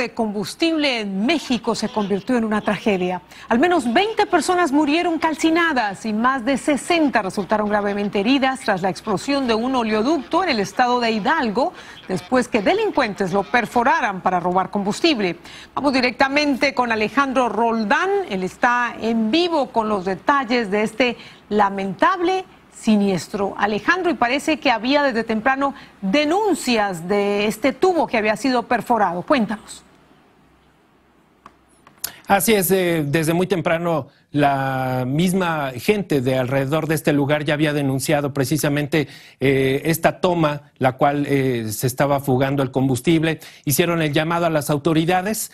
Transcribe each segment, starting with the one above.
de combustible en México se convirtió en una tragedia. Al menos 20 personas murieron calcinadas y más de 60 resultaron gravemente heridas tras la explosión de un oleoducto en el estado de Hidalgo después que delincuentes lo perforaran para robar combustible. Vamos directamente con Alejandro Roldán. Él está en vivo con los detalles de este lamentable siniestro. Alejandro, y parece que había desde temprano denuncias de este tubo que había sido perforado. Cuéntanos. Así es, eh, desde muy temprano la misma gente de alrededor de este lugar ya había denunciado precisamente eh, esta toma, la cual eh, se estaba fugando el combustible. Hicieron el llamado a las autoridades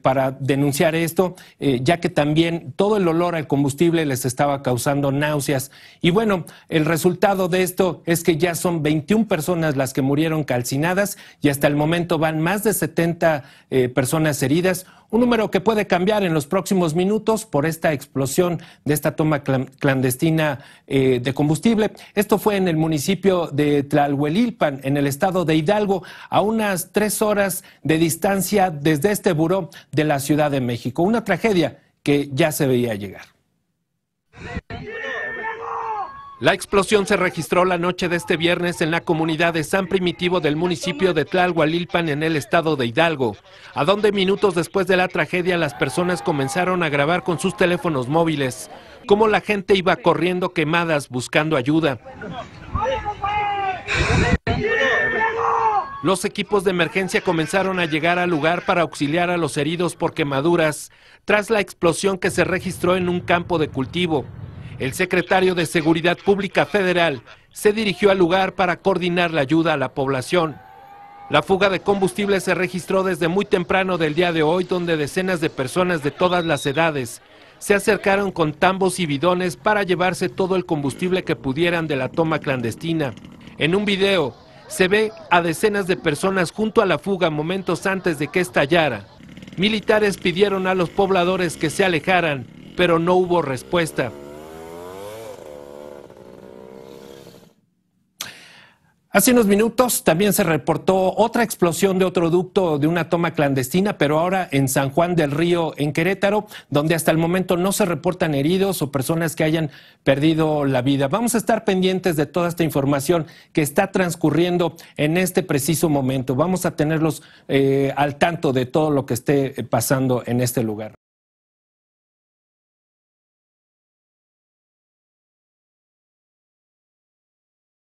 para denunciar esto, ya que también todo el olor al combustible les estaba causando náuseas. Y bueno, el resultado de esto es que ya son 21 personas las que murieron calcinadas y hasta el momento van más de 70 personas heridas un número que puede cambiar en los próximos minutos por esta explosión de esta toma clandestina eh, de combustible. Esto fue en el municipio de Tlalhuelilpan, en el estado de Hidalgo, a unas tres horas de distancia desde este buró de la Ciudad de México. Una tragedia que ya se veía llegar. La explosión se registró la noche de este viernes en la comunidad de San Primitivo del municipio de Tlalhualilpan en el estado de Hidalgo, a donde minutos después de la tragedia las personas comenzaron a grabar con sus teléfonos móviles, cómo la gente iba corriendo quemadas buscando ayuda. Los equipos de emergencia comenzaron a llegar al lugar para auxiliar a los heridos por quemaduras, tras la explosión que se registró en un campo de cultivo. El secretario de Seguridad Pública Federal se dirigió al lugar para coordinar la ayuda a la población. La fuga de combustible se registró desde muy temprano del día de hoy, donde decenas de personas de todas las edades se acercaron con tambos y bidones para llevarse todo el combustible que pudieran de la toma clandestina. En un video se ve a decenas de personas junto a la fuga momentos antes de que estallara. Militares pidieron a los pobladores que se alejaran, pero no hubo respuesta. Hace unos minutos también se reportó otra explosión de otro ducto de una toma clandestina, pero ahora en San Juan del Río, en Querétaro, donde hasta el momento no se reportan heridos o personas que hayan perdido la vida. Vamos a estar pendientes de toda esta información que está transcurriendo en este preciso momento. Vamos a tenerlos eh, al tanto de todo lo que esté eh, pasando en este lugar.